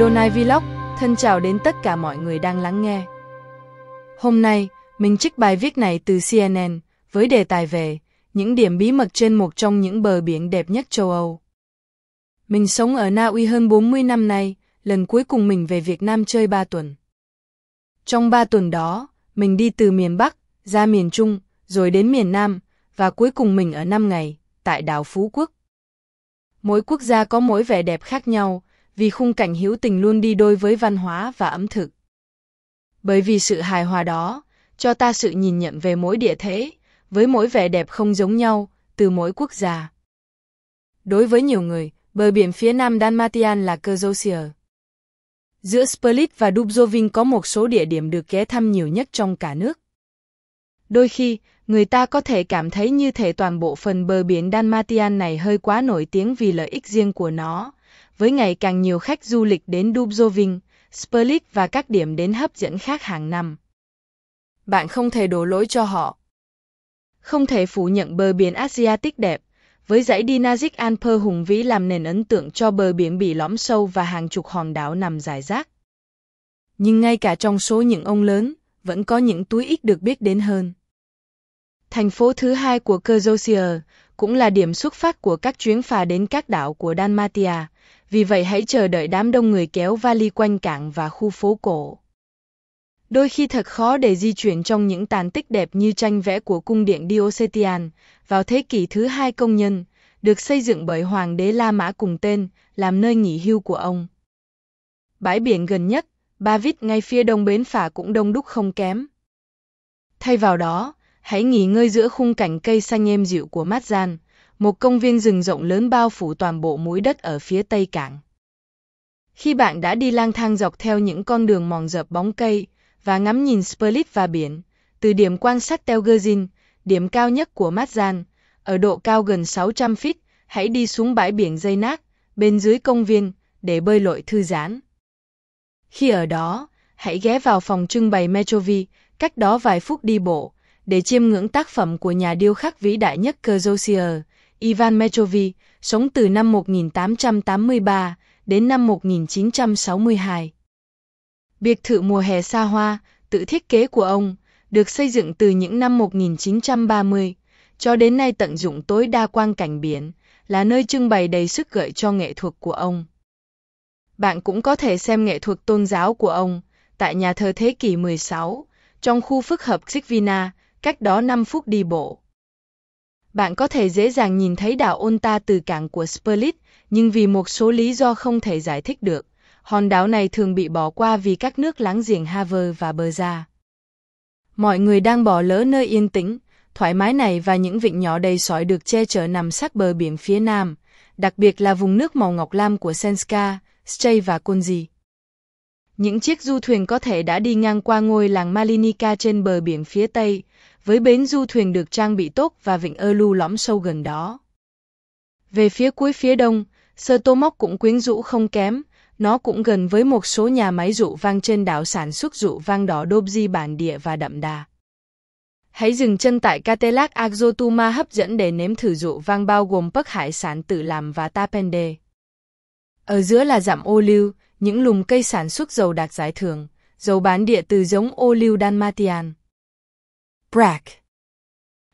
Donai Vlog, thân chào đến tất cả mọi người đang lắng nghe. Hôm nay, mình trích bài viết này từ CNN với đề tài về những điểm bí mật trên một trong những bờ biển đẹp nhất châu Âu. Mình sống ở Na Uy hơn 40 năm nay, lần cuối cùng mình về Việt Nam chơi 3 tuần. Trong 3 tuần đó, mình đi từ miền Bắc, ra miền Trung, rồi đến miền Nam, và cuối cùng mình ở 5 ngày, tại đảo Phú Quốc. Mỗi quốc gia có mỗi vẻ đẹp khác nhau, vì khung cảnh hữu tình luôn đi đôi với văn hóa và ẩm thực. Bởi vì sự hài hòa đó, cho ta sự nhìn nhận về mỗi địa thế, với mỗi vẻ đẹp không giống nhau, từ mỗi quốc gia. Đối với nhiều người, bờ biển phía nam Dalmatian là Kerzosia. Giữa Split và Dubrovnik có một số địa điểm được ghé thăm nhiều nhất trong cả nước. Đôi khi, người ta có thể cảm thấy như thể toàn bộ phần bờ biển Dalmatian này hơi quá nổi tiếng vì lợi ích riêng của nó, với ngày càng nhiều khách du lịch đến Dubrovnik, Split và các điểm đến hấp dẫn khác hàng năm. Bạn không thể đổ lỗi cho họ. Không thể phủ nhận bờ biển Asiatic đẹp, với dãy Dinagic Alper hùng vĩ làm nền ấn tượng cho bờ biển bị lõm sâu và hàng chục hòn đảo nằm dài rác. Nhưng ngay cả trong số những ông lớn, vẫn có những túi ít được biết đến hơn. Thành phố thứ hai của Kerzosia cũng là điểm xuất phát của các chuyến phà đến các đảo của Dalmatia, vì vậy hãy chờ đợi đám đông người kéo vali quanh cảng và khu phố cổ. Đôi khi thật khó để di chuyển trong những tàn tích đẹp như tranh vẽ của cung điện Diocletian, vào thế kỷ thứ hai công nhân, được xây dựng bởi Hoàng đế La Mã cùng tên, làm nơi nghỉ hưu của ông. Bãi biển gần nhất, Ba Vít ngay phía đông bến phả cũng đông đúc không kém. Thay vào đó, hãy nghỉ ngơi giữa khung cảnh cây xanh êm dịu của Mát Gian, một công viên rừng rộng lớn bao phủ toàn bộ mũi đất ở phía tây cảng. Khi bạn đã đi lang thang dọc theo những con đường mòn dợp bóng cây và ngắm nhìn Split và biển, từ điểm quan sát Telgerzin, điểm cao nhất của Mazan, ở độ cao gần 600 feet, hãy đi xuống bãi biển dây nát, bên dưới công viên, để bơi lội thư giãn. Khi ở đó, hãy ghé vào phòng trưng bày Metrovi, cách đó vài phút đi bộ, để chiêm ngưỡng tác phẩm của nhà điêu khắc vĩ đại nhất Kerosier, Ivan Mechovi, sống từ năm 1883 đến năm 1962. Biệt thự mùa hè xa hoa, tự thiết kế của ông, được xây dựng từ những năm 1930 cho đến nay tận dụng tối đa quang cảnh biển, là nơi trưng bày đầy sức gợi cho nghệ thuật của ông. Bạn cũng có thể xem nghệ thuật tôn giáo của ông tại nhà thờ thế kỷ 16, trong khu phức hợp Xikvina, cách đó 5 phút đi bộ. Bạn có thể dễ dàng nhìn thấy đảo Onta từ cảng của Split, nhưng vì một số lý do không thể giải thích được, hòn đảo này thường bị bỏ qua vì các nước láng giềng Haver và Berza. Mọi người đang bỏ lỡ nơi yên tĩnh, thoải mái này và những vịnh nhỏ đầy sỏi được che chở nằm sát bờ biển phía nam, đặc biệt là vùng nước màu ngọc lam của Senska, Stray và Konji. Những chiếc du thuyền có thể đã đi ngang qua ngôi làng Malinika trên bờ biển phía tây, với bến du thuyền được trang bị tốt và vịnh ơ lu lõm sâu gần đó. Về phía cuối phía đông, Sơ Tô Móc cũng quyến rũ không kém, nó cũng gần với một số nhà máy rượu vang trên đảo sản xuất rượu vang đỏ Dobji bản địa và đậm đà. Hãy dừng chân tại Catelak Agzotuma hấp dẫn để nếm thử rượu vang bao gồm bắc hải sản tự làm và tapende. Ở giữa là dặm ô lưu, những lùm cây sản xuất dầu đạt giải thưởng, dầu bán địa từ giống ô lưu Dalmatian. Brac.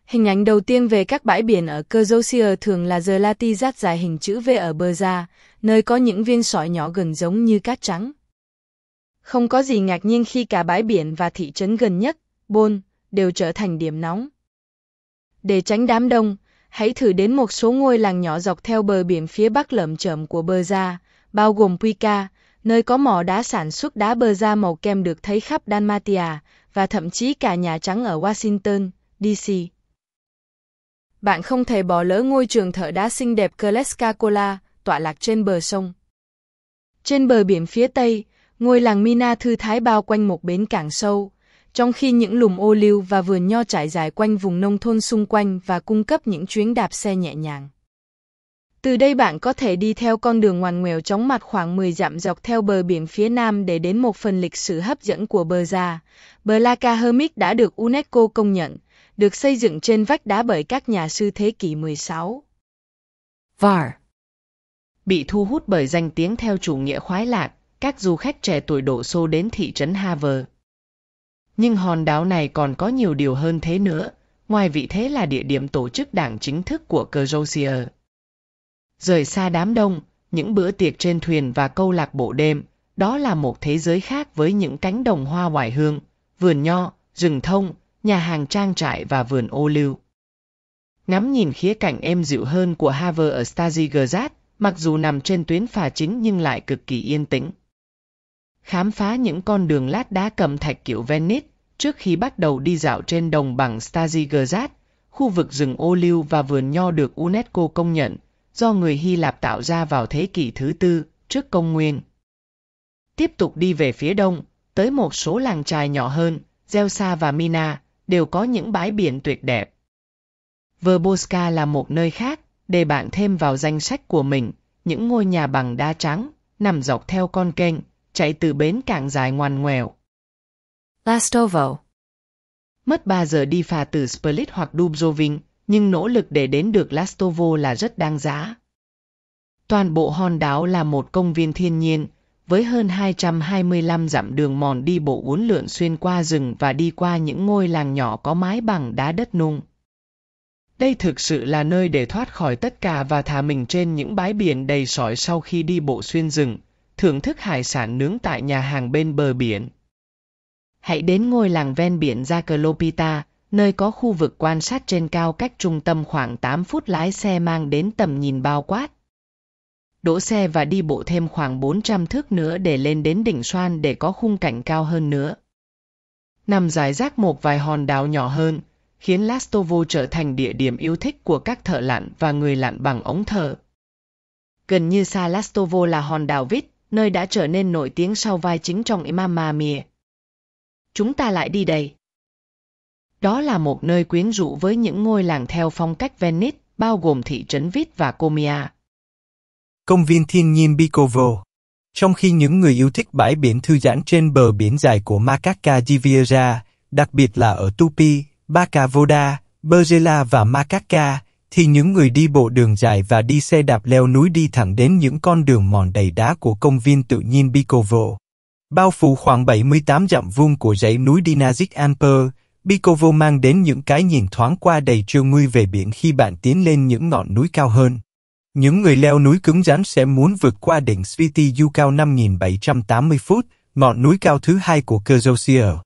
Hình ảnh đầu tiên về các bãi biển ở Kerzosia thường là giờ lati rát dài hình chữ V ở bờ ra, nơi có những viên sỏi nhỏ gần giống như cát trắng. Không có gì ngạc nhiên khi cả bãi biển và thị trấn gần nhất, Bôn, đều trở thành điểm nóng. Để tránh đám đông, hãy thử đến một số ngôi làng nhỏ dọc theo bờ biển phía bắc lợm chởm của bờ ra, bao gồm Puika, nơi có mỏ đá sản xuất đá bờ ra màu kem được thấy khắp Dalmatia, và thậm chí cả Nhà Trắng ở Washington, D.C. Bạn không thể bỏ lỡ ngôi trường thợ đá xinh đẹp Clescacola, tọa lạc trên bờ sông. Trên bờ biển phía Tây, ngôi làng Mina thư thái bao quanh một bến cảng sâu, trong khi những lùm ô liu và vườn nho trải dài quanh vùng nông thôn xung quanh và cung cấp những chuyến đạp xe nhẹ nhàng. Từ đây bạn có thể đi theo con đường ngoằn ngoèo chóng mặt khoảng 10 dặm dọc theo bờ biển phía nam để đến một phần lịch sử hấp dẫn của bờ già. Bờ Laka Hermit đã được UNESCO công nhận, được xây dựng trên vách đá bởi các nhà sư thế kỷ 16. VAR Bị thu hút bởi danh tiếng theo chủ nghĩa khoái lạc, các du khách trẻ tuổi đổ xô đến thị trấn Haver. Nhưng hòn đảo này còn có nhiều điều hơn thế nữa, ngoài vị thế là địa điểm tổ chức đảng chính thức của Kerosier. Rời xa đám đông, những bữa tiệc trên thuyền và câu lạc bộ đêm, đó là một thế giới khác với những cánh đồng hoa hoài hương, vườn nho, rừng thông, nhà hàng trang trại và vườn ô lưu. Ngắm nhìn khía cạnh êm dịu hơn của Haver ở Stazigerzat, mặc dù nằm trên tuyến phà chính nhưng lại cực kỳ yên tĩnh. Khám phá những con đường lát đá cầm thạch kiểu Venice trước khi bắt đầu đi dạo trên đồng bằng Stazigerzat, khu vực rừng ô lưu và vườn nho được UNESCO công nhận, do người Hy Lạp tạo ra vào thế kỷ thứ tư, trước công nguyên. Tiếp tục đi về phía đông, tới một số làng trài nhỏ hơn, Gelsa và Mina, đều có những bãi biển tuyệt đẹp. Verboska là một nơi khác, để bạn thêm vào danh sách của mình, những ngôi nhà bằng đá trắng, nằm dọc theo con kênh, chạy từ bến cảng dài ngoằn ngoèo. Lastovo Mất 3 giờ đi phà từ Split hoặc Dubrovnik, nhưng nỗ lực để đến được Lastovo là rất đáng giá. Toàn bộ hòn đảo là một công viên thiên nhiên, với hơn 225 dặm đường mòn đi bộ uốn lượn xuyên qua rừng và đi qua những ngôi làng nhỏ có mái bằng đá đất nung. Đây thực sự là nơi để thoát khỏi tất cả và thả mình trên những bãi biển đầy sỏi sau khi đi bộ xuyên rừng, thưởng thức hải sản nướng tại nhà hàng bên bờ biển. Hãy đến ngôi làng ven biển Zaclopita, nơi có khu vực quan sát trên cao cách trung tâm khoảng 8 phút lái xe mang đến tầm nhìn bao quát. Đỗ xe và đi bộ thêm khoảng 400 thước nữa để lên đến đỉnh xoan để có khung cảnh cao hơn nữa. Nằm giải rác một vài hòn đảo nhỏ hơn, khiến Lastovo trở thành địa điểm yêu thích của các thợ lặn và người lặn bằng ống thở. Gần như xa Lastovo là hòn đảo Vít, nơi đã trở nên nổi tiếng sau vai chính trong Imamamia. Chúng ta lại đi đây. Đó là một nơi quyến rũ với những ngôi làng theo phong cách Venice, bao gồm thị trấn Vít và Comia. Công viên thiên nhiên Bicovo Trong khi những người yêu thích bãi biển thư giãn trên bờ biển dài của Macaca Riviera, đặc biệt là ở Tupi, Bacavoda, Bergela và Macaca, thì những người đi bộ đường dài và đi xe đạp leo núi đi thẳng đến những con đường mòn đầy đá của công viên tự nhiên Bicovo. Bao phủ khoảng 78 dặm vuông của dãy núi Dinazic Alper, Bikovo mang đến những cái nhìn thoáng qua đầy trêu nguy về biển khi bạn tiến lên những ngọn núi cao hơn. Những người leo núi cứng rắn sẽ muốn vượt qua đỉnh Svitiyu cao 5.780 phút, ngọn núi cao thứ hai của Kozhosier.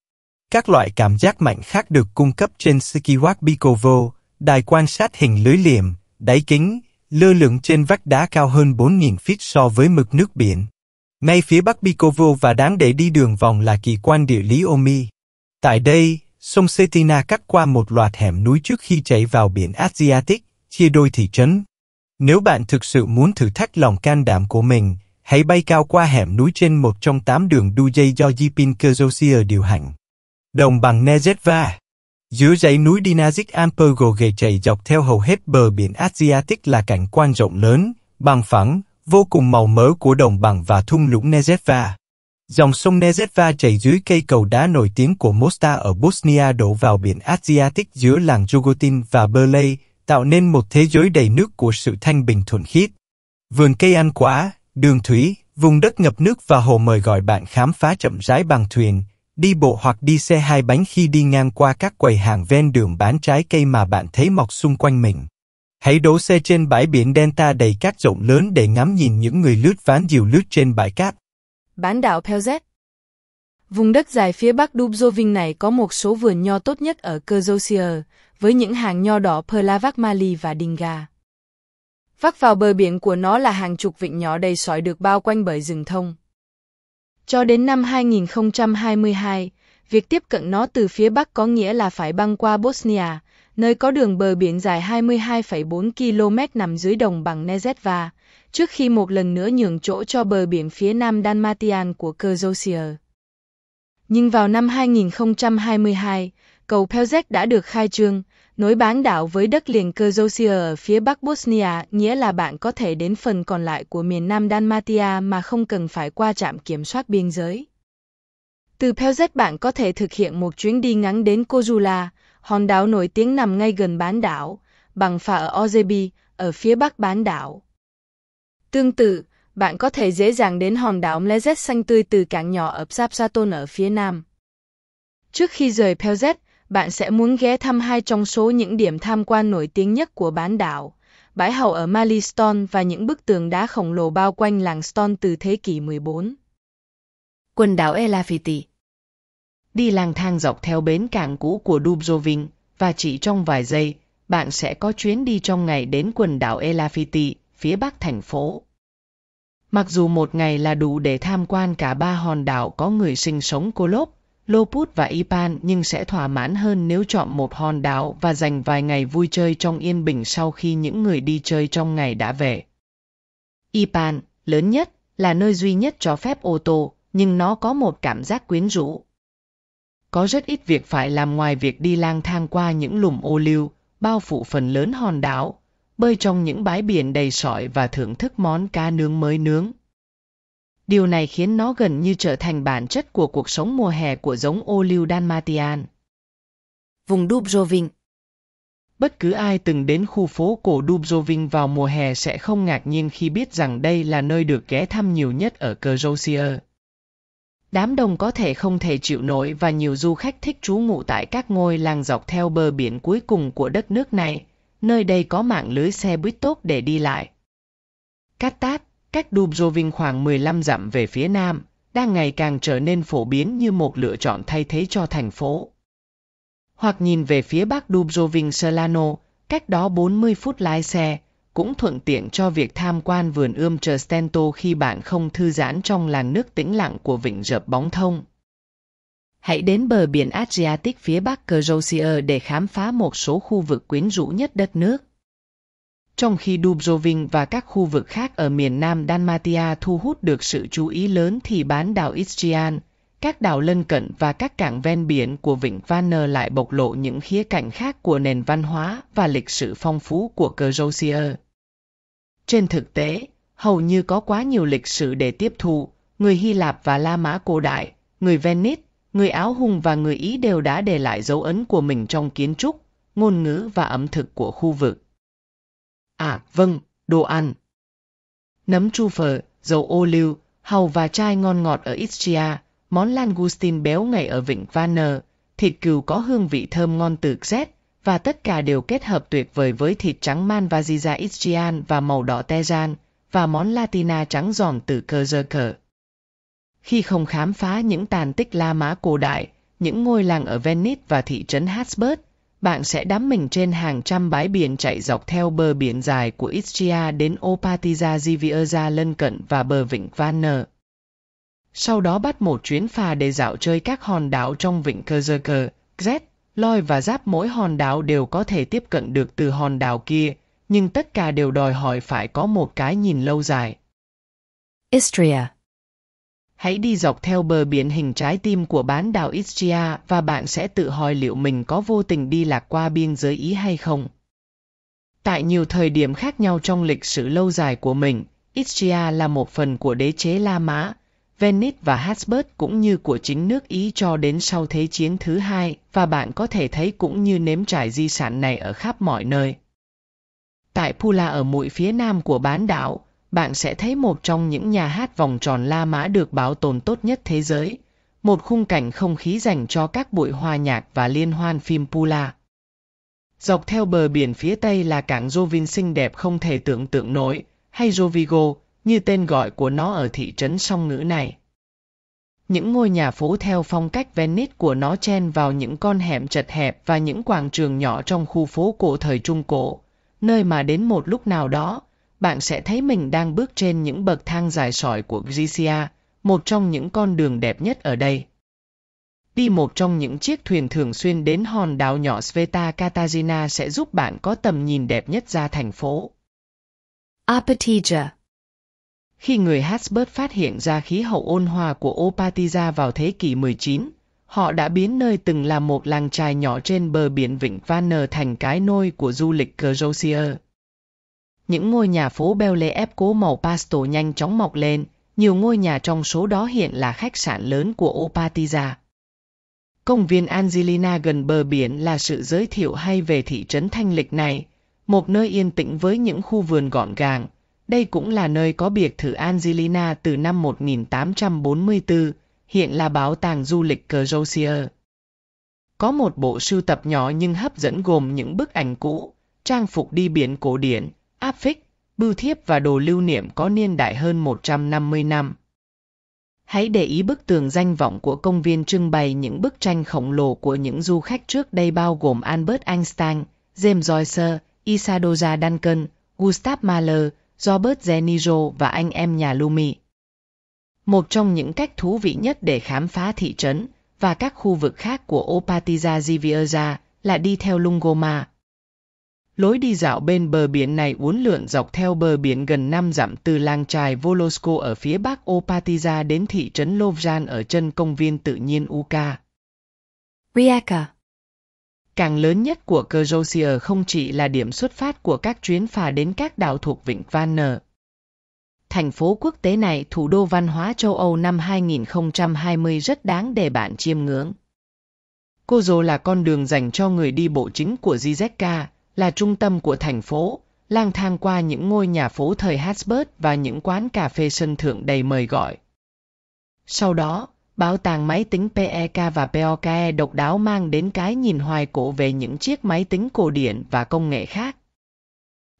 Các loại cảm giác mạnh khác được cung cấp trên Skiwak Bikovo, đài quan sát hình lưới liềm, đáy kính, lơ lửng trên vách đá cao hơn 4.000 feet so với mực nước biển. Ngay phía bắc Bikovo và đáng để đi đường vòng là kỳ quan địa lý Omi. Tại đây, Sông Setina cắt qua một loạt hẻm núi trước khi chảy vào biển Adriatic, chia đôi thị trấn. Nếu bạn thực sự muốn thử thách lòng can đảm của mình, hãy bay cao qua hẻm núi trên một trong tám đường đu dây do Jipin Kerzosia điều hành. Đồng bằng Nezhetva Giữa dãy núi Dinazic gầy chảy dọc theo hầu hết bờ biển Adriatic là cảnh quan rộng lớn, bằng phẳng, vô cùng màu mỡ của đồng bằng và thung lũng Nezhetva. Dòng sông Nezheva chảy dưới cây cầu đá nổi tiếng của Mostar ở Bosnia đổ vào biển Adriatic giữa làng Jugotin và Berley, tạo nên một thế giới đầy nước của sự thanh bình thuần khiết. Vườn cây ăn quả, đường thủy, vùng đất ngập nước và hồ mời gọi bạn khám phá chậm rãi bằng thuyền, đi bộ hoặc đi xe hai bánh khi đi ngang qua các quầy hàng ven đường bán trái cây mà bạn thấy mọc xung quanh mình. Hãy đỗ xe trên bãi biển Delta đầy cát rộng lớn để ngắm nhìn những người lướt ván diều lướt trên bãi cát bán đảo Pelzet. Vùng đất dài phía bắc Dubrovnik này có một số vườn nho tốt nhất ở Kerzosia, với những hàng nho đỏ Perlavac Mali và Dinga. Vắt vào bờ biển của nó là hàng chục vịnh nhỏ đầy sỏi được bao quanh bởi rừng thông. Cho đến năm 2022, việc tiếp cận nó từ phía bắc có nghĩa là phải băng qua Bosnia, nơi có đường bờ biển dài 22,4 km nằm dưới đồng bằng Nezhetva, trước khi một lần nữa nhường chỗ cho bờ biển phía nam Dalmatian của Kerzosia. Nhưng vào năm 2022, cầu Pelzec đã được khai trương, nối bán đảo với đất liền Kerzosia ở phía bắc Bosnia, nghĩa là bạn có thể đến phần còn lại của miền nam Dalmatia mà không cần phải qua trạm kiểm soát biên giới. Từ Pelzec bạn có thể thực hiện một chuyến đi ngắn đến Kozula, hòn đảo nổi tiếng nằm ngay gần bán đảo, bằng phà ở Ozebi, ở phía bắc bán đảo. Tương tự, bạn có thể dễ dàng đến hòn đảo Mlezet xanh tươi từ cảng nhỏ ở Psapsaton ở phía nam. Trước khi rời Pelzet, bạn sẽ muốn ghé thăm hai trong số những điểm tham quan nổi tiếng nhất của bán đảo, bãi hầu ở Malistone và những bức tường đá khổng lồ bao quanh làng Stone từ thế kỷ 14. Quần đảo Elafiti đi lang thang dọc theo bến cảng cũ của Dubrovnik và chỉ trong vài giây, bạn sẽ có chuyến đi trong ngày đến quần đảo Elafiti, phía bắc thành phố. Mặc dù một ngày là đủ để tham quan cả ba hòn đảo có người sinh sống Kolop, Loput và Ipan nhưng sẽ thỏa mãn hơn nếu chọn một hòn đảo và dành vài ngày vui chơi trong yên bình sau khi những người đi chơi trong ngày đã về. Ipan, lớn nhất, là nơi duy nhất cho phép ô tô, nhưng nó có một cảm giác quyến rũ. Có rất ít việc phải làm ngoài việc đi lang thang qua những lùm ô liu, bao phủ phần lớn hòn đảo, bơi trong những bãi biển đầy sỏi và thưởng thức món cá nướng mới nướng. Điều này khiến nó gần như trở thành bản chất của cuộc sống mùa hè của giống ô liu Dalmatian. Vùng Dubrovin Bất cứ ai từng đến khu phố cổ Dubrovin vào mùa hè sẽ không ngạc nhiên khi biết rằng đây là nơi được ghé thăm nhiều nhất ở Croatia. Đám đông có thể không thể chịu nổi và nhiều du khách thích trú ngụ tại các ngôi làng dọc theo bờ biển cuối cùng của đất nước này. Nơi đây có mạng lưới xe buýt tốt để đi lại. Cát Tát, cách Dubrovin khoảng 15 dặm về phía nam, đang ngày càng trở nên phổ biến như một lựa chọn thay thế cho thành phố. Hoặc nhìn về phía bắc Dubrovin Solano, cách đó 40 phút lái xe, cũng thuận tiện cho việc tham quan vườn ươm chờ Stento khi bạn không thư giãn trong làn nước tĩnh lặng của vịnh rợp bóng thông. Hãy đến bờ biển Adriatic phía bắc Croatia để khám phá một số khu vực quyến rũ nhất đất nước. Trong khi Dubrovnik và các khu vực khác ở miền nam Dalmatia thu hút được sự chú ý lớn thì bán đảo Istrian, các đảo lân cận và các cảng ven biển của Vịnh Vanner lại bộc lộ những khía cạnh khác của nền văn hóa và lịch sử phong phú của Croatia. Trên thực tế, hầu như có quá nhiều lịch sử để tiếp thu, người Hy Lạp và La Mã cổ đại, người Venice, người Áo Hùng và người Ý đều đã để lại dấu ấn của mình trong kiến trúc, ngôn ngữ và ẩm thực của khu vực. À, vâng, đồ ăn. Nấm chu phở, dầu ô liu, hàu và chai ngon ngọt ở Istria, món langoustine béo ngậy ở Vịnh Vanner, thịt cừu có hương vị thơm ngon từ Z, và tất cả đều kết hợp tuyệt vời với thịt trắng man Vaziza Istrian và màu đỏ Tejan, và món Latina trắng giòn từ Kerjerker. Khi không khám phá những tàn tích La Mã cổ đại, những ngôi làng ở Venice và thị trấn Habsburg, bạn sẽ đắm mình trên hàng trăm bãi biển chạy dọc theo bờ biển dài của Istria đến Opatiza Zivierza lân cận và bờ vịnh Vanner sau đó bắt một chuyến phà để dạo chơi các hòn đảo trong vịnh Kerzerker, Z, Loi và Giáp mỗi hòn đảo đều có thể tiếp cận được từ hòn đảo kia, nhưng tất cả đều đòi hỏi phải có một cái nhìn lâu dài. Istria Hãy đi dọc theo bờ biển hình trái tim của bán đảo Istria và bạn sẽ tự hỏi liệu mình có vô tình đi lạc qua biên giới Ý hay không. Tại nhiều thời điểm khác nhau trong lịch sử lâu dài của mình, Istria là một phần của đế chế La Mã, Venice và Habsburg cũng như của chính nước Ý cho đến sau Thế chiến thứ hai và bạn có thể thấy cũng như nếm trải di sản này ở khắp mọi nơi. Tại Pula ở mũi phía nam của bán đảo, bạn sẽ thấy một trong những nhà hát vòng tròn La Mã được bảo tồn tốt nhất thế giới, một khung cảnh không khí dành cho các buổi hòa nhạc và liên hoan phim Pula. Dọc theo bờ biển phía Tây là cảng Jovin xinh đẹp không thể tưởng tượng nổi, hay Jovigo, như tên gọi của nó ở thị trấn song ngữ này. Những ngôi nhà phố theo phong cách Venice của nó chen vào những con hẻm chật hẹp và những quảng trường nhỏ trong khu phố cổ thời Trung Cổ, nơi mà đến một lúc nào đó, bạn sẽ thấy mình đang bước trên những bậc thang dài sỏi của Gicia, một trong những con đường đẹp nhất ở đây. Đi một trong những chiếc thuyền thường xuyên đến hòn đảo nhỏ Sveta Katarina sẽ giúp bạn có tầm nhìn đẹp nhất ra thành phố. Apatija khi người Habsburg phát hiện ra khí hậu ôn hòa của Opatiza vào thế kỷ 19, họ đã biến nơi từng là một làng trài nhỏ trên bờ biển Vịnh Vanner thành cái nôi của du lịch Croatia. Những ngôi nhà phố beo lê ép cố màu pastel nhanh chóng mọc lên, nhiều ngôi nhà trong số đó hiện là khách sạn lớn của Opatiza. Công viên Angelina gần bờ biển là sự giới thiệu hay về thị trấn thanh lịch này, một nơi yên tĩnh với những khu vườn gọn gàng, đây cũng là nơi có biệt thự Angelina từ năm 1844, hiện là bảo tàng du lịch Crozier. Có một bộ sưu tập nhỏ nhưng hấp dẫn gồm những bức ảnh cũ, trang phục đi biển cổ điển, áp phích, bưu thiếp và đồ lưu niệm có niên đại hơn 150 năm. Hãy để ý bức tường danh vọng của công viên trưng bày những bức tranh khổng lồ của những du khách trước đây bao gồm Albert Einstein, James Joyce, Isadora Duncan, Gustav Mahler, Robert Zenijo và anh em nhà Lumi. Một trong những cách thú vị nhất để khám phá thị trấn và các khu vực khác của Opatiza Zivierza là đi theo Lungoma. Lối đi dạo bên bờ biển này uốn lượn dọc theo bờ biển gần 5 dặm từ làng trài Volosco ở phía bắc Opatiza đến thị trấn Lovjan ở chân công viên tự nhiên Uka. Rieka Càng lớn nhất của Croatia er không chỉ là điểm xuất phát của các chuyến phà đến các đảo thuộc Vịnh Van Thành phố quốc tế này, thủ đô văn hóa châu Âu năm 2020 rất đáng để bạn chiêm ngưỡng. Cô Dô là con đường dành cho người đi bộ chính của Rijeka, là trung tâm của thành phố, lang thang qua những ngôi nhà phố thời Habsburg và những quán cà phê sân thượng đầy mời gọi. Sau đó, Bảo tàng máy tính PEK và POKE độc đáo mang đến cái nhìn hoài cổ về những chiếc máy tính cổ điển và công nghệ khác.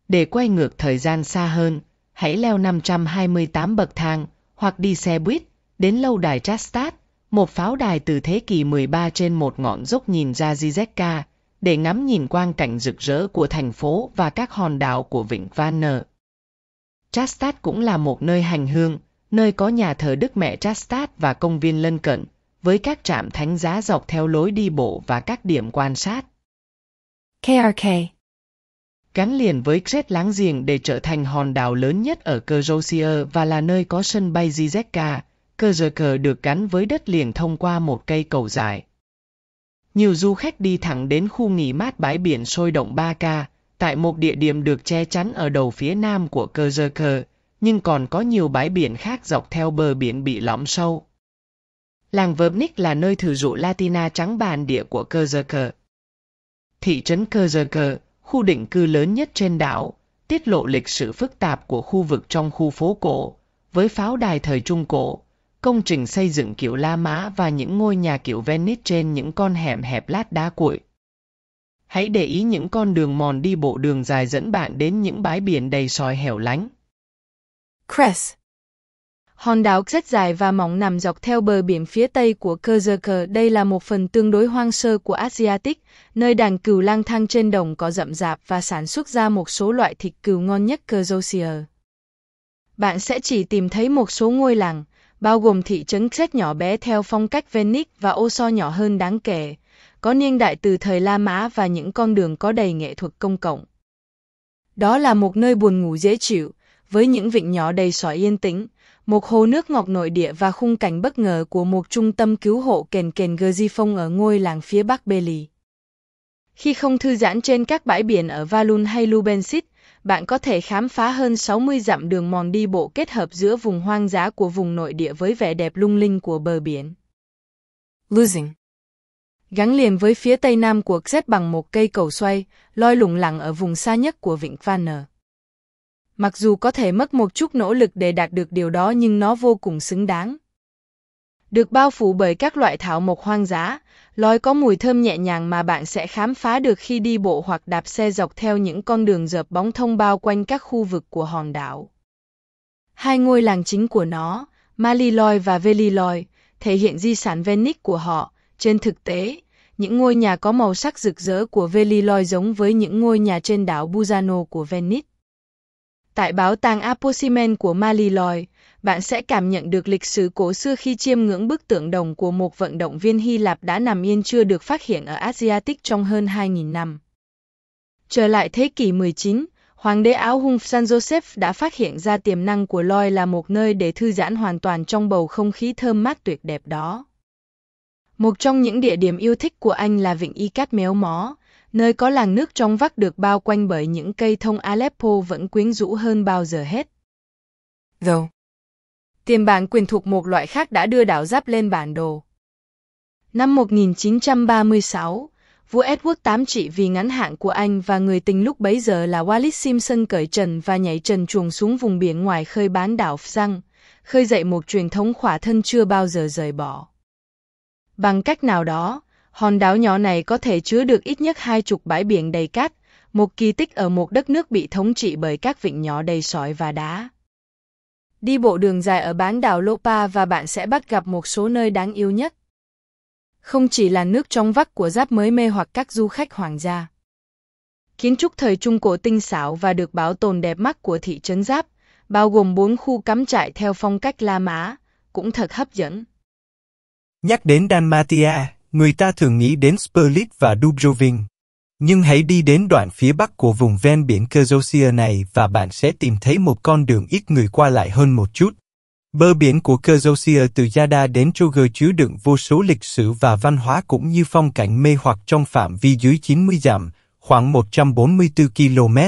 Để quay ngược thời gian xa hơn, hãy leo 528 bậc thang hoặc đi xe buýt đến lâu đài Chastat, một pháo đài từ thế kỷ 13 trên một ngọn dốc nhìn ra Zizeka để ngắm nhìn quang cảnh rực rỡ của thành phố và các hòn đảo của Vịnh Van Nở. Chastat cũng là một nơi hành hương, nơi có nhà thờ Đức Mẹ Trastad và công viên lân cận, với các trạm thánh giá dọc theo lối đi bộ và các điểm quan sát. KRK Gắn liền với Crete láng giềng để trở thành hòn đảo lớn nhất ở Kerjosia và là nơi có sân bay Zizeka, Kerjeka được gắn với đất liền thông qua một cây cầu dài. Nhiều du khách đi thẳng đến khu nghỉ mát bãi biển sôi động Ba Ca, tại một địa điểm được che chắn ở đầu phía nam của Kerjeka, nhưng còn có nhiều bãi biển khác dọc theo bờ biển bị lõm sâu. Làng Verbnik là nơi thử dụ Latina trắng bàn địa của Kerzerker. Thị trấn Kerzerker, khu định cư lớn nhất trên đảo, tiết lộ lịch sử phức tạp của khu vực trong khu phố cổ, với pháo đài thời Trung Cổ, công trình xây dựng kiểu La Mã và những ngôi nhà kiểu Venice trên những con hẻm hẹp lát đá cuội. Hãy để ý những con đường mòn đi bộ đường dài dẫn bạn đến những bãi biển đầy sỏi hẻo lánh. Crest. Hòn đảo rất dài và mỏng nằm dọc theo bờ biển phía tây của Kyrgyz. Đây là một phần tương đối hoang sơ của Asiatic, nơi đàn cừu lang thang trên đồng có rậm rạp và sản xuất ra một số loại thịt cừu ngon nhất Kyrgyzsia. Bạn sẽ chỉ tìm thấy một số ngôi làng, bao gồm thị trấn rất nhỏ bé theo phong cách Venice và ô Oso nhỏ hơn đáng kể, có niên đại từ thời La Mã và những con đường có đầy nghệ thuật công cộng. Đó là một nơi buồn ngủ dễ chịu, với những vịnh nhỏ đầy sỏi yên tĩnh, một hồ nước ngọc nội địa và khung cảnh bất ngờ của một trung tâm cứu hộ kền kền Gerzifong ở ngôi làng phía bắc bê lì. Khi không thư giãn trên các bãi biển ở Valun hay Lubensit, bạn có thể khám phá hơn 60 dặm đường mòn đi bộ kết hợp giữa vùng hoang dã của vùng nội địa với vẻ đẹp lung linh của bờ biển. Losing Gắn liền với phía tây nam của Z bằng một cây cầu xoay, loi lủng lẳng ở vùng xa nhất của vịnh Vanner. Mặc dù có thể mất một chút nỗ lực để đạt được điều đó nhưng nó vô cùng xứng đáng. Được bao phủ bởi các loại thảo mộc hoang dã, lối có mùi thơm nhẹ nhàng mà bạn sẽ khám phá được khi đi bộ hoặc đạp xe dọc theo những con đường dợp bóng thông bao quanh các khu vực của hòn đảo. Hai ngôi làng chính của nó, Maliloy và Veliloy, thể hiện di sản Venice của họ. Trên thực tế, những ngôi nhà có màu sắc rực rỡ của Veliloy giống với những ngôi nhà trên đảo Buzano của Venice. Tại bảo tàng Aposimen của Mali bạn sẽ cảm nhận được lịch sử cổ xưa khi chiêm ngưỡng bức tượng đồng của một vận động viên Hy Lạp đã nằm yên chưa được phát hiện ở Asiatic trong hơn 2.000 năm. Trở lại thế kỷ 19, Hoàng đế áo Hung San Joseph đã phát hiện ra tiềm năng của Loi là một nơi để thư giãn hoàn toàn trong bầu không khí thơm mát tuyệt đẹp đó. Một trong những địa điểm yêu thích của anh là vịnh Y Cát Méo Mó, Nơi có làng nước trong vắt được bao quanh bởi những cây thông Aleppo vẫn quyến rũ hơn bao giờ hết. Dầu. Tiền bảng quyền thuộc một loại khác đã đưa đảo giáp lên bản đồ. Năm 1936, vua Edward VIII trị vì ngắn hạn của anh và người tình lúc bấy giờ là Wallis Simpson cởi trần và nhảy trần chuồng xuống vùng biển ngoài khơi bán đảo Phsang, khơi dậy một truyền thống khỏa thân chưa bao giờ rời bỏ. Bằng cách nào đó, Hòn đảo nhỏ này có thể chứa được ít nhất hai chục bãi biển đầy cát, một kỳ tích ở một đất nước bị thống trị bởi các vịnh nhỏ đầy sỏi và đá. Đi bộ đường dài ở bán đảo Lopa và bạn sẽ bắt gặp một số nơi đáng yêu nhất. Không chỉ là nước trong vắt của giáp mới mê hoặc các du khách hoàng gia. Kiến trúc thời Trung Cổ tinh xảo và được bảo tồn đẹp mắt của thị trấn Giáp, bao gồm bốn khu cắm trại theo phong cách La Mã, cũng thật hấp dẫn. Nhắc đến Dalmatia, người ta thường nghĩ đến Split và Dubrovin. Nhưng hãy đi đến đoạn phía bắc của vùng ven biển Kerzosia này và bạn sẽ tìm thấy một con đường ít người qua lại hơn một chút. Bờ biển của Kerzosia từ Yada đến Trogơ chứa đựng vô số lịch sử và văn hóa cũng như phong cảnh mê hoặc trong phạm vi dưới 90 dặm, khoảng 144 km.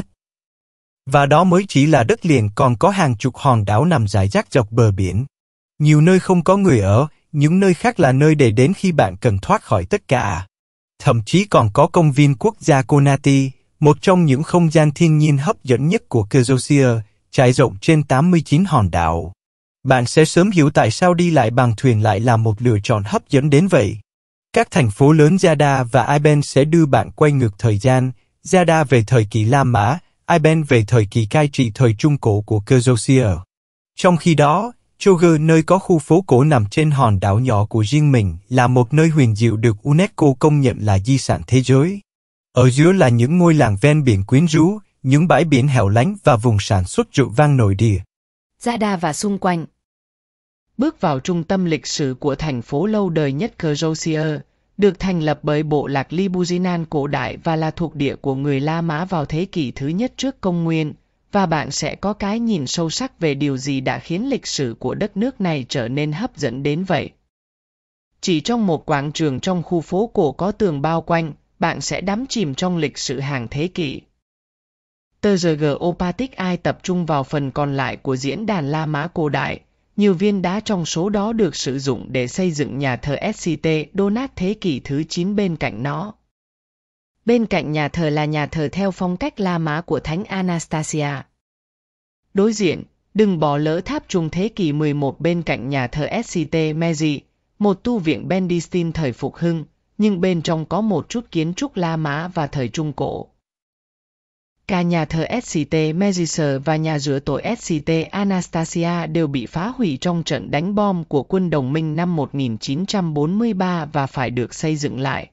Và đó mới chỉ là đất liền còn có hàng chục hòn đảo nằm rải rác dọc bờ biển. Nhiều nơi không có người ở, những nơi khác là nơi để đến khi bạn cần thoát khỏi tất cả. Thậm chí còn có công viên quốc gia Konati, một trong những không gian thiên nhiên hấp dẫn nhất của Kezosia, trải rộng trên 89 hòn đảo. Bạn sẽ sớm hiểu tại sao đi lại bằng thuyền lại là một lựa chọn hấp dẫn đến vậy. Các thành phố lớn Zada và Iben sẽ đưa bạn quay ngược thời gian, Zada về thời kỳ La Mã, Iben về thời kỳ cai trị thời Trung Cổ của Kezosia. Trong khi đó, Chogu nơi có khu phố cổ nằm trên hòn đảo nhỏ của riêng mình là một nơi huyền diệu được UNESCO công nhận là di sản thế giới. Ở giữa là những ngôi làng ven biển quyến rũ, những bãi biển hẻo lánh và vùng sản xuất rượu vang nội địa. Gia Đa và xung quanh Bước vào trung tâm lịch sử của thành phố lâu đời nhất Croatia, được thành lập bởi bộ lạc Libuzinan cổ đại và là thuộc địa của người La Mã vào thế kỷ thứ nhất trước công nguyên – và bạn sẽ có cái nhìn sâu sắc về điều gì đã khiến lịch sử của đất nước này trở nên hấp dẫn đến vậy. Chỉ trong một quảng trường trong khu phố cổ có tường bao quanh, bạn sẽ đắm chìm trong lịch sử hàng thế kỷ. TGG Opatic Ai tập trung vào phần còn lại của diễn đàn La Mã cổ đại. Nhiều viên đá trong số đó được sử dụng để xây dựng nhà thờ SCT Donat thế kỷ thứ 9 bên cạnh nó. Bên cạnh nhà thờ là nhà thờ theo phong cách La Mã của Thánh Anastasia. Đối diện, đừng bỏ lỡ tháp trung thế kỷ 11 bên cạnh nhà thờ SCT Mezzi, một tu viện Benedictine thời phục hưng, nhưng bên trong có một chút kiến trúc La Mã và thời Trung Cổ. Cả nhà thờ SCT Meziser và nhà rửa tội SCT Anastasia đều bị phá hủy trong trận đánh bom của quân đồng minh năm 1943 và phải được xây dựng lại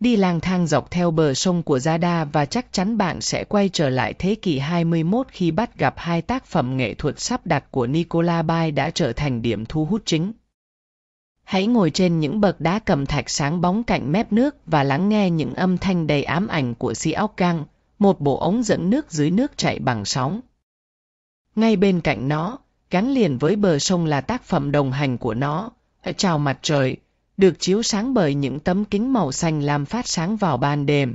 đi lang thang dọc theo bờ sông của Gia và chắc chắn bạn sẽ quay trở lại thế kỷ 21 khi bắt gặp hai tác phẩm nghệ thuật sắp đặt của Nicola Bay đã trở thành điểm thu hút chính. Hãy ngồi trên những bậc đá cầm thạch sáng bóng cạnh mép nước và lắng nghe những âm thanh đầy ám ảnh của Si Óc một bộ ống dẫn nước dưới nước chạy bằng sóng. Ngay bên cạnh nó, gắn liền với bờ sông là tác phẩm đồng hành của nó, Chào mặt trời, được chiếu sáng bởi những tấm kính màu xanh làm phát sáng vào ban đêm.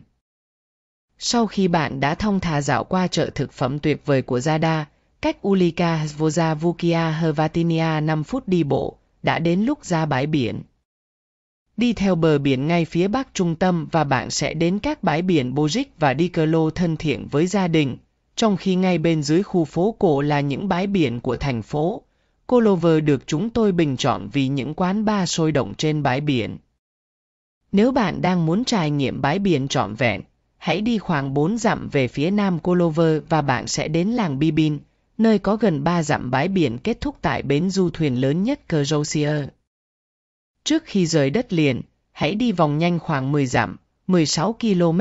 Sau khi bạn đã thông thả dạo qua chợ thực phẩm tuyệt vời của Zada, cách Ulika Svoja Vukia Hrvatinia 5 phút đi bộ, đã đến lúc ra bãi biển. Đi theo bờ biển ngay phía bắc trung tâm và bạn sẽ đến các bãi biển Bojic và Dikolo thân thiện với gia đình, trong khi ngay bên dưới khu phố cổ là những bãi biển của thành phố, Colover được chúng tôi bình chọn vì những quán bar sôi động trên bãi biển. Nếu bạn đang muốn trải nghiệm bãi biển trọn vẹn, hãy đi khoảng 4 dặm về phía nam Colover và bạn sẽ đến làng Bibin, nơi có gần 3 dặm bãi biển kết thúc tại bến du thuyền lớn nhất Kerosier. Trước khi rời đất liền, hãy đi vòng nhanh khoảng 10 dặm, 16 km,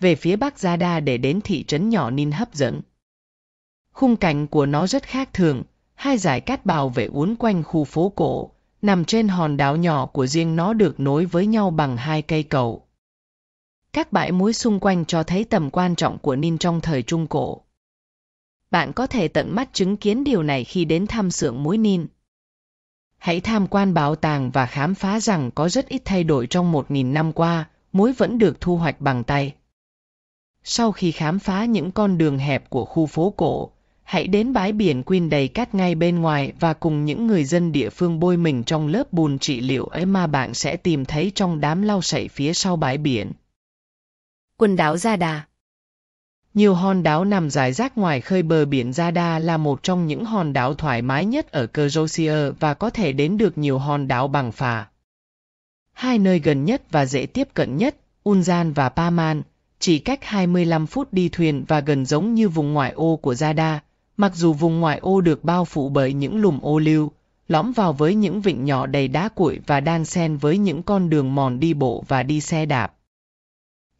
về phía bắc Gia Đa để đến thị trấn nhỏ Ninh hấp dẫn. Khung cảnh của nó rất khác thường, hai giải cát bào vệ uốn quanh khu phố cổ, nằm trên hòn đảo nhỏ của riêng nó được nối với nhau bằng hai cây cầu. Các bãi muối xung quanh cho thấy tầm quan trọng của Ninh trong thời Trung Cổ. Bạn có thể tận mắt chứng kiến điều này khi đến thăm xưởng muối Ninh. Hãy tham quan bảo tàng và khám phá rằng có rất ít thay đổi trong 1.000 năm qua, muối vẫn được thu hoạch bằng tay. Sau khi khám phá những con đường hẹp của khu phố cổ, hãy đến bãi biển Queen đầy cát ngay bên ngoài và cùng những người dân địa phương bôi mình trong lớp bùn trị liệu ấy mà bạn sẽ tìm thấy trong đám lau sậy phía sau bãi biển. Quần đảo Gia Đà Nhiều hòn đảo nằm dài rác ngoài khơi bờ biển Gia Đa là một trong những hòn đảo thoải mái nhất ở Kerosea và có thể đến được nhiều hòn đảo bằng phà. Hai nơi gần nhất và dễ tiếp cận nhất, Unzan và Paman, chỉ cách 25 phút đi thuyền và gần giống như vùng ngoại ô của Gia Đa, Mặc dù vùng ngoại ô được bao phủ bởi những lùm ô lưu, lõm vào với những vịnh nhỏ đầy đá cuội và đan xen với những con đường mòn đi bộ và đi xe đạp.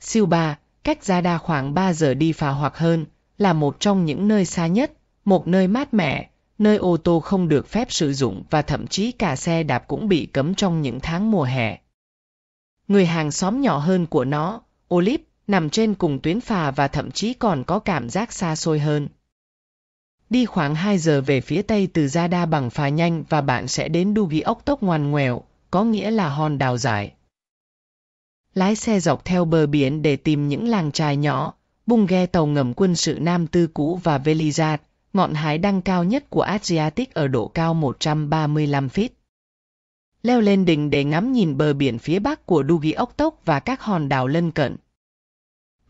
Siêu Ba, cách ra Đa khoảng 3 giờ đi phà hoặc hơn, là một trong những nơi xa nhất, một nơi mát mẻ, nơi ô tô không được phép sử dụng và thậm chí cả xe đạp cũng bị cấm trong những tháng mùa hè. Người hàng xóm nhỏ hơn của nó, Olip, nằm trên cùng tuyến phà và thậm chí còn có cảm giác xa xôi hơn. Đi khoảng 2 giờ về phía tây từ Gia Đa bằng phà nhanh và bạn sẽ đến đu ghi ốc tốc ngoằn ngoèo, có nghĩa là hòn đảo dài. Lái xe dọc theo bờ biển để tìm những làng trài nhỏ, bung ghe tàu ngầm quân sự Nam Tư Cũ và Velizat, ngọn hải đăng cao nhất của Adriatic ở độ cao 135 feet. Leo lên đỉnh để ngắm nhìn bờ biển phía bắc của Đu Dugi Ốc Tốc và các hòn đảo lân cận.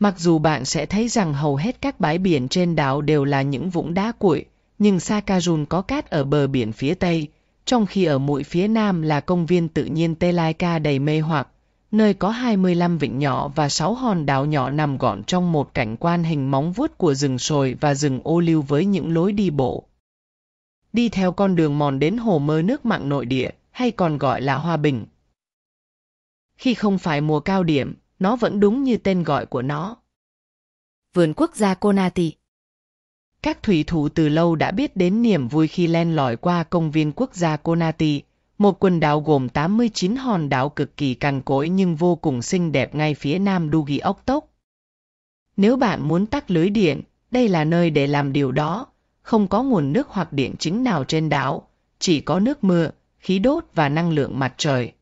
Mặc dù bạn sẽ thấy rằng hầu hết các bãi biển trên đảo đều là những vũng đá cuội, nhưng Sakarun có cát ở bờ biển phía Tây, trong khi ở mũi phía Nam là công viên tự nhiên Telaika đầy mê hoặc, nơi có 25 vịnh nhỏ và 6 hòn đảo nhỏ nằm gọn trong một cảnh quan hình móng vuốt của rừng sồi và rừng ô liu với những lối đi bộ. Đi theo con đường mòn đến hồ mơ nước mặn nội địa, hay còn gọi là Hòa Bình. Khi không phải mùa cao điểm, nó vẫn đúng như tên gọi của nó. Vườn quốc gia Konati Các thủy thủ từ lâu đã biết đến niềm vui khi len lỏi qua công viên quốc gia Konati, một quần đảo gồm 89 hòn đảo cực kỳ cằn cỗi nhưng vô cùng xinh đẹp ngay phía nam Dugi Ốc Tốc. Nếu bạn muốn tắt lưới điện, đây là nơi để làm điều đó. Không có nguồn nước hoặc điện chính nào trên đảo, chỉ có nước mưa, khí đốt và năng lượng mặt trời.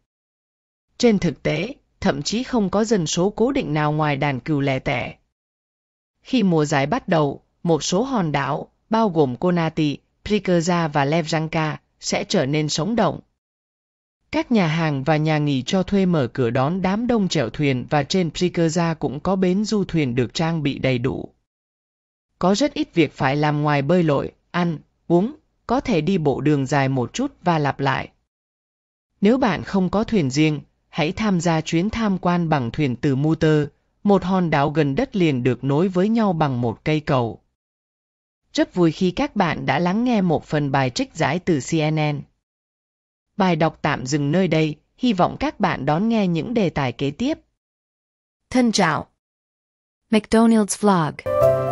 Trên thực tế, thậm chí không có dân số cố định nào ngoài đàn cừu lẻ tẻ. Khi mùa giải bắt đầu, một số hòn đảo, bao gồm Konati, Prikeza và Levjanka, sẽ trở nên sống động. Các nhà hàng và nhà nghỉ cho thuê mở cửa đón đám đông chèo thuyền và trên Prikeza cũng có bến du thuyền được trang bị đầy đủ. Có rất ít việc phải làm ngoài bơi lội, ăn, uống, có thể đi bộ đường dài một chút và lặp lại. Nếu bạn không có thuyền riêng, hãy tham gia chuyến tham quan bằng thuyền từ Muter, một hòn đảo gần đất liền được nối với nhau bằng một cây cầu. Rất vui khi các bạn đã lắng nghe một phần bài trích giải từ CNN. Bài đọc tạm dừng nơi đây, hy vọng các bạn đón nghe những đề tài kế tiếp. Thân chào! McDonald's Vlog